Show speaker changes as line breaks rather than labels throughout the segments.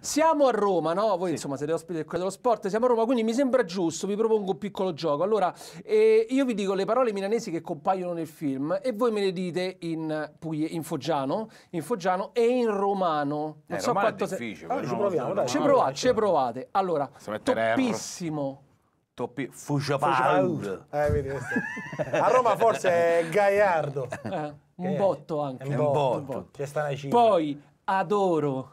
Siamo a Roma, no? Voi sì. insomma siete ospiti dello Sport, siamo a Roma, quindi mi sembra giusto, vi propongo un piccolo gioco. Allora, eh, io vi dico le parole milanesi che compaiono nel film e voi me le dite in, Puglie, in, foggiano, in foggiano, e in romano. Non eh, so romano quanto è difficile. Se... Ah, allora, no, ci proviamo, no, dai. Ci provate, ci provate. Allora, toppissimo. Toppi... Fugiavald. Eh, vedi A Roma forse è Gaiardo. Eh, un botto anche. Un botto. Un botto. Poi, adoro.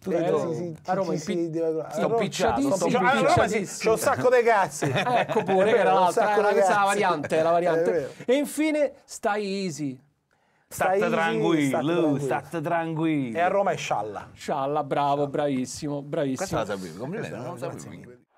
tu credo, eh, sì, a Roma si, pi-
deve... sto Roma, picciatissimo, sto picciatissimo. c'è un sacco dei cazzi ecco pure che era l'altra la variante, la variante. e infine stai easy State tranquillo, state tranquillo. E a Roma è Scialla. Scialla, bravo, bravissimo, bravissimo. Questa la sapevo, complimenti, non lo sapevo.